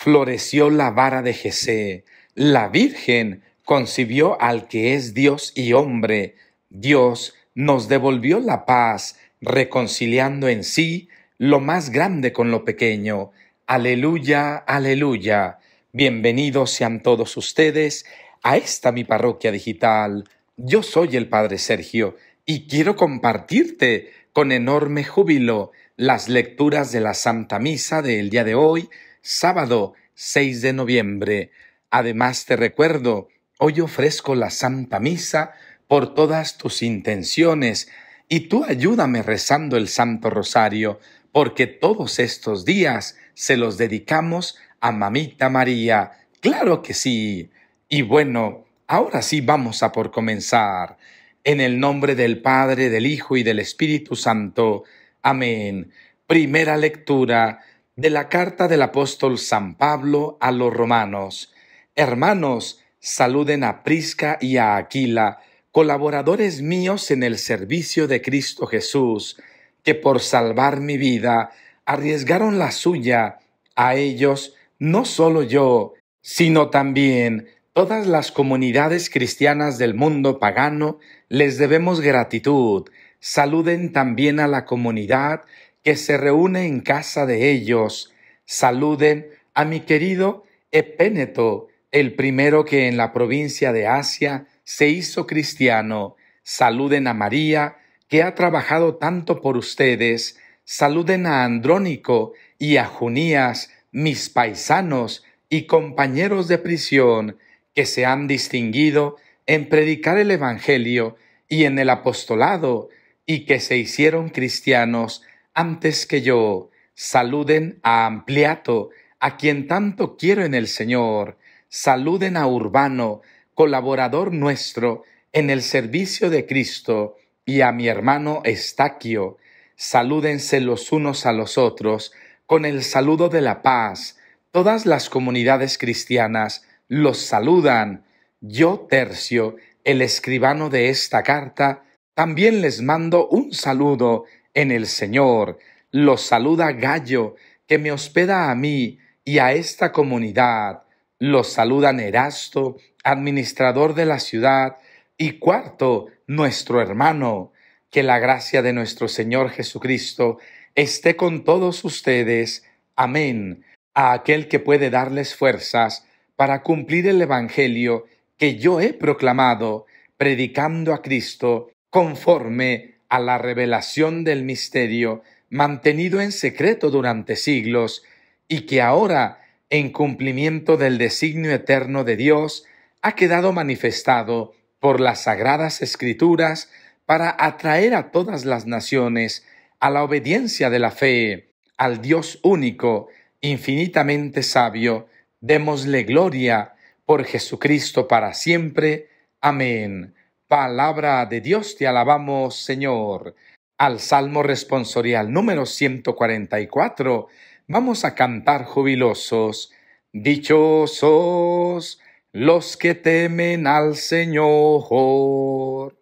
floreció la vara de Jesé, la Virgen concibió al que es Dios y hombre, Dios nos devolvió la paz, reconciliando en sí lo más grande con lo pequeño. Aleluya, aleluya. Bienvenidos sean todos ustedes a esta mi parroquia digital. Yo soy el Padre Sergio y quiero compartirte con enorme júbilo las lecturas de la Santa Misa del día de hoy, sábado 6 de noviembre. Además te recuerdo, hoy ofrezco la Santa Misa por todas tus intenciones y tú ayúdame rezando el Santo Rosario, porque todos estos días se los dedicamos a Mamita María. Claro que sí. Y bueno, ahora sí vamos a por comenzar. En el nombre del Padre, del Hijo y del Espíritu Santo. Amén. Primera lectura de la carta del apóstol San Pablo a los romanos. Hermanos, saluden a Prisca y a Aquila, colaboradores míos en el servicio de Cristo Jesús, que por salvar mi vida arriesgaron la suya, a ellos no solo yo, sino también todas las comunidades cristianas del mundo pagano les debemos gratitud. Saluden también a la comunidad que se reúne en casa de ellos. Saluden a mi querido Epéneto, el primero que en la provincia de Asia se hizo cristiano. Saluden a María, que ha trabajado tanto por ustedes. Saluden a Andrónico y a Junías, mis paisanos y compañeros de prisión, que se han distinguido en predicar el Evangelio y en el apostolado, y que se hicieron cristianos antes que yo, saluden a Ampliato, a quien tanto quiero en el Señor, saluden a Urbano, colaborador nuestro en el servicio de Cristo, y a mi hermano Estaquio, salúdense los unos a los otros con el saludo de la paz. Todas las comunidades cristianas los saludan. Yo, Tercio, el escribano de esta carta, también les mando un saludo en el Señor. Los saluda Gallo, que me hospeda a mí y a esta comunidad. Los saluda Nerasto, administrador de la ciudad, y cuarto, nuestro hermano. Que la gracia de nuestro Señor Jesucristo esté con todos ustedes. Amén. A aquel que puede darles fuerzas para cumplir el Evangelio que yo he proclamado, predicando a Cristo conforme a la revelación del misterio mantenido en secreto durante siglos y que ahora, en cumplimiento del designio eterno de Dios, ha quedado manifestado por las sagradas escrituras para atraer a todas las naciones a la obediencia de la fe, al Dios único, infinitamente sabio, démosle gloria por Jesucristo para siempre. Amén. Palabra de Dios, te alabamos Señor. Al Salmo responsorial número 144 vamos a cantar jubilosos. Dichosos los que temen al Señor.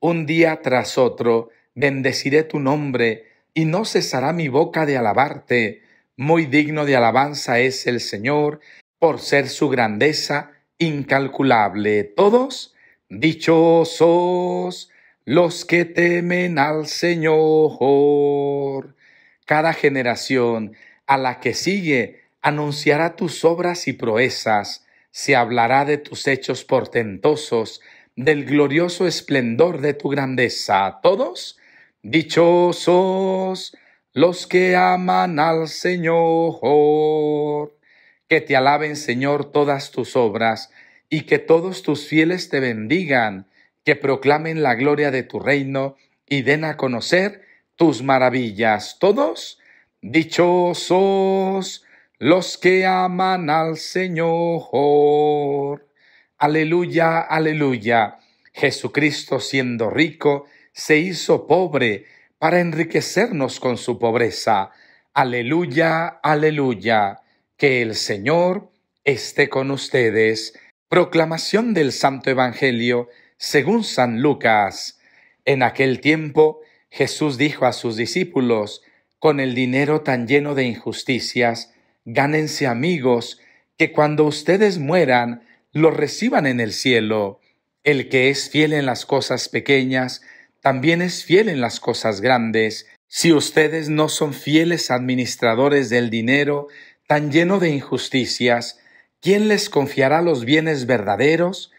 Un día tras otro bendeciré tu nombre y no cesará mi boca de alabarte. Muy digno de alabanza es el Señor por ser su grandeza incalculable. Todos Dichosos los que temen al Señor. Cada generación a la que sigue anunciará tus obras y proezas, se hablará de tus hechos portentosos, del glorioso esplendor de tu grandeza. Todos, dichosos los que aman al Señor. Que te alaben, Señor, todas tus obras, y que todos tus fieles te bendigan, que proclamen la gloria de tu reino y den a conocer tus maravillas. Todos dichosos los que aman al Señor. Aleluya, aleluya. Jesucristo siendo rico, se hizo pobre para enriquecernos con su pobreza. Aleluya, aleluya. Que el Señor esté con ustedes Proclamación del Santo Evangelio según San Lucas. En aquel tiempo Jesús dijo a sus discípulos, con el dinero tan lleno de injusticias, gánense amigos que cuando ustedes mueran los reciban en el cielo. El que es fiel en las cosas pequeñas, también es fiel en las cosas grandes. Si ustedes no son fieles administradores del dinero tan lleno de injusticias, ¿Quién les confiará los bienes verdaderos?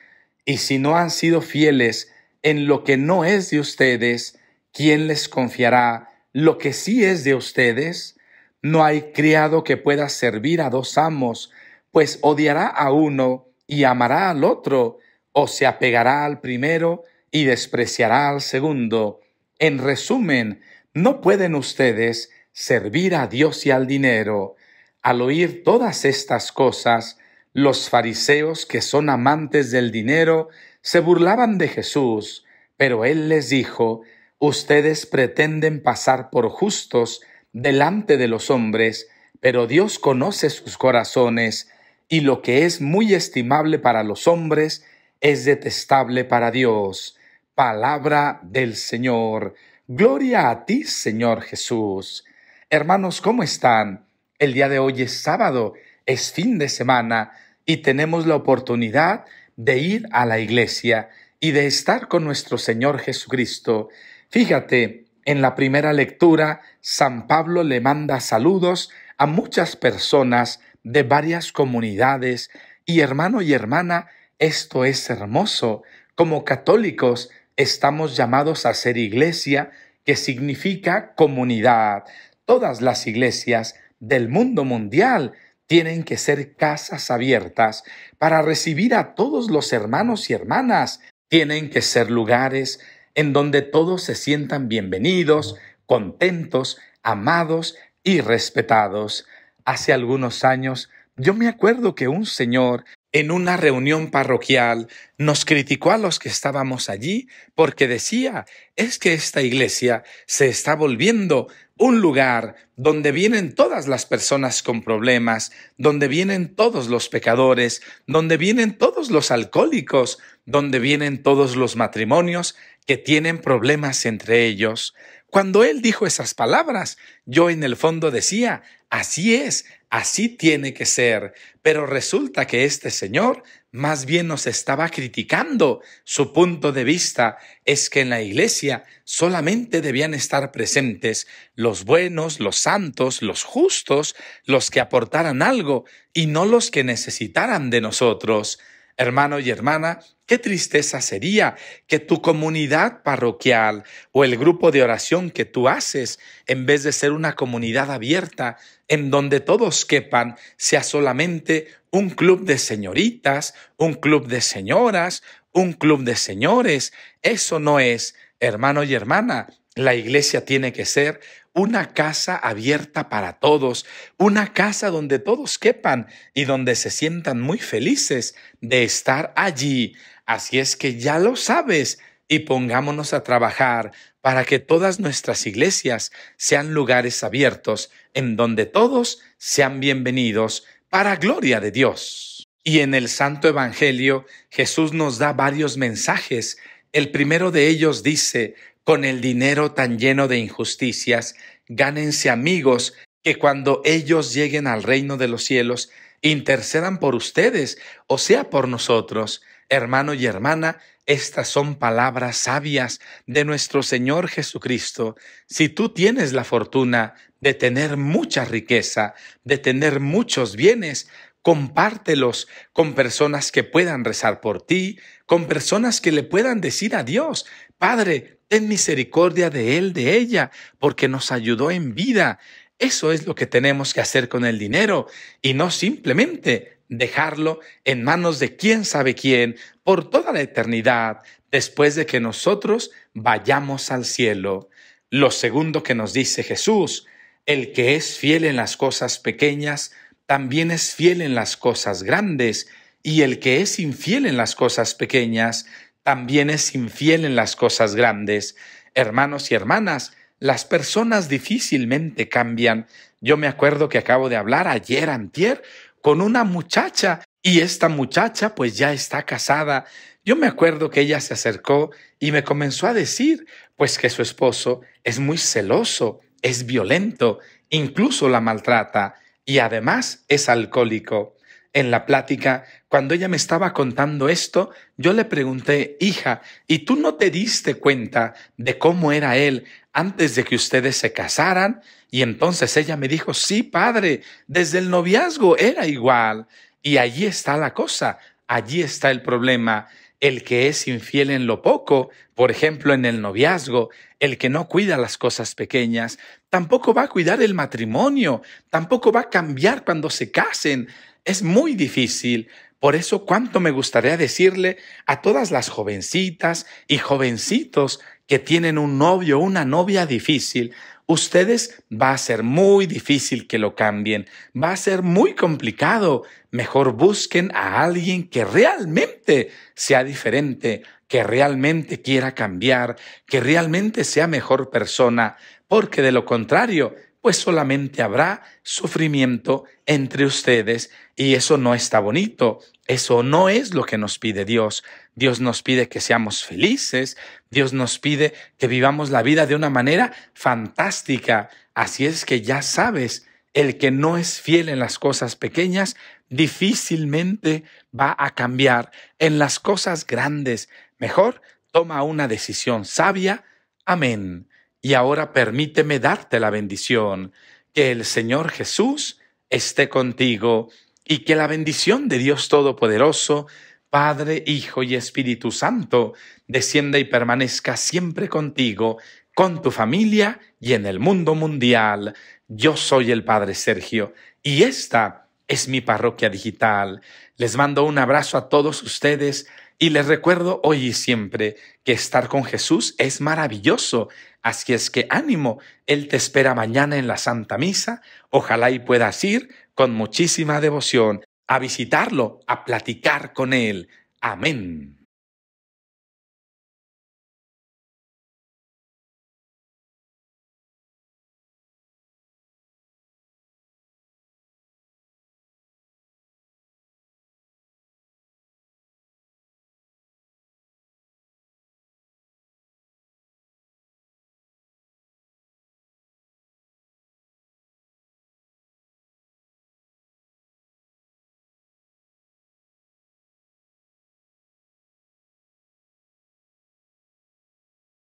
Y si no han sido fieles en lo que no es de ustedes, ¿quién les confiará lo que sí es de ustedes? No hay criado que pueda servir a dos amos, pues odiará a uno y amará al otro, o se apegará al primero y despreciará al segundo. En resumen, no pueden ustedes servir a Dios y al dinero. Al oír todas estas cosas, los fariseos, que son amantes del dinero, se burlaban de Jesús, pero él les dijo, Ustedes pretenden pasar por justos delante de los hombres, pero Dios conoce sus corazones, y lo que es muy estimable para los hombres es detestable para Dios. Palabra del Señor. Gloria a ti, Señor Jesús. Hermanos, ¿cómo están? El día de hoy es sábado, es fin de semana, y tenemos la oportunidad de ir a la iglesia y de estar con nuestro Señor Jesucristo. Fíjate, en la primera lectura, San Pablo le manda saludos a muchas personas de varias comunidades y hermano y hermana, esto es hermoso. Como católicos estamos llamados a ser iglesia, que significa comunidad. Todas las iglesias del mundo mundial tienen que ser casas abiertas para recibir a todos los hermanos y hermanas. Tienen que ser lugares en donde todos se sientan bienvenidos, contentos, amados y respetados. Hace algunos años yo me acuerdo que un señor en una reunión parroquial nos criticó a los que estábamos allí porque decía, es que esta iglesia se está volviendo un lugar donde vienen todas las personas con problemas, donde vienen todos los pecadores, donde vienen todos los alcohólicos, donde vienen todos los matrimonios que tienen problemas entre ellos. Cuando él dijo esas palabras, yo en el fondo decía, así es, así tiene que ser, pero resulta que este señor más bien nos estaba criticando. Su punto de vista es que en la iglesia solamente debían estar presentes los buenos, los santos, los justos, los que aportaran algo y no los que necesitaran de nosotros. Hermano y hermana, qué tristeza sería que tu comunidad parroquial o el grupo de oración que tú haces, en vez de ser una comunidad abierta en donde todos quepan, sea solamente un club de señoritas, un club de señoras, un club de señores. Eso no es, hermano y hermana, la iglesia tiene que ser una casa abierta para todos, una casa donde todos quepan y donde se sientan muy felices de estar allí. Así es que ya lo sabes y pongámonos a trabajar para que todas nuestras iglesias sean lugares abiertos en donde todos sean bienvenidos para gloria de Dios. Y en el Santo Evangelio Jesús nos da varios mensajes. El primero de ellos dice, con el dinero tan lleno de injusticias gánense amigos que cuando ellos lleguen al reino de los cielos, intercedan por ustedes, o sea, por nosotros. Hermano y hermana, estas son palabras sabias de nuestro Señor Jesucristo. Si tú tienes la fortuna de tener mucha riqueza, de tener muchos bienes, compártelos con personas que puedan rezar por ti, con personas que le puedan decir a Dios, Padre, ten misericordia de él, de ella, porque nos ayudó en vida. Eso es lo que tenemos que hacer con el dinero y no simplemente dejarlo en manos de quién sabe quién por toda la eternidad después de que nosotros vayamos al cielo. Lo segundo que nos dice Jesús, el que es fiel en las cosas pequeñas, también es fiel en las cosas grandes, y el que es infiel en las cosas pequeñas, también es infiel en las cosas grandes. Hermanos y hermanas, las personas difícilmente cambian. Yo me acuerdo que acabo de hablar ayer antier con una muchacha y esta muchacha pues ya está casada. Yo me acuerdo que ella se acercó y me comenzó a decir pues que su esposo es muy celoso, es violento, incluso la maltrata y además es alcohólico. En la plática, cuando ella me estaba contando esto, yo le pregunté, hija, ¿y tú no te diste cuenta de cómo era él antes de que ustedes se casaran? Y entonces ella me dijo, sí, padre, desde el noviazgo era igual. Y allí está la cosa, allí está el problema el que es infiel en lo poco, por ejemplo en el noviazgo, el que no cuida las cosas pequeñas, tampoco va a cuidar el matrimonio, tampoco va a cambiar cuando se casen. Es muy difícil. Por eso, cuánto me gustaría decirle a todas las jovencitas y jovencitos que tienen un novio o una novia difícil, ustedes va a ser muy difícil que lo cambien, va a ser muy complicado. Mejor busquen a alguien que realmente sea diferente, que realmente quiera cambiar, que realmente sea mejor persona, porque de lo contrario, pues solamente habrá sufrimiento entre ustedes y eso no está bonito, eso no es lo que nos pide Dios. Dios nos pide que seamos felices, Dios nos pide que vivamos la vida de una manera fantástica. Así es que ya sabes, el que no es fiel en las cosas pequeñas difícilmente va a cambiar en las cosas grandes. Mejor toma una decisión sabia. Amén. Y ahora permíteme darte la bendición. Que el Señor Jesús esté contigo y que la bendición de Dios Todopoderoso, Padre, Hijo y Espíritu Santo, descienda y permanezca siempre contigo, con tu familia y en el mundo mundial. Yo soy el Padre Sergio y esta es mi parroquia digital. Les mando un abrazo a todos ustedes y les recuerdo hoy y siempre que estar con Jesús es maravilloso, así es que ánimo, Él te espera mañana en la Santa Misa, ojalá y puedas ir con muchísima devoción a visitarlo, a platicar con Él. Amén.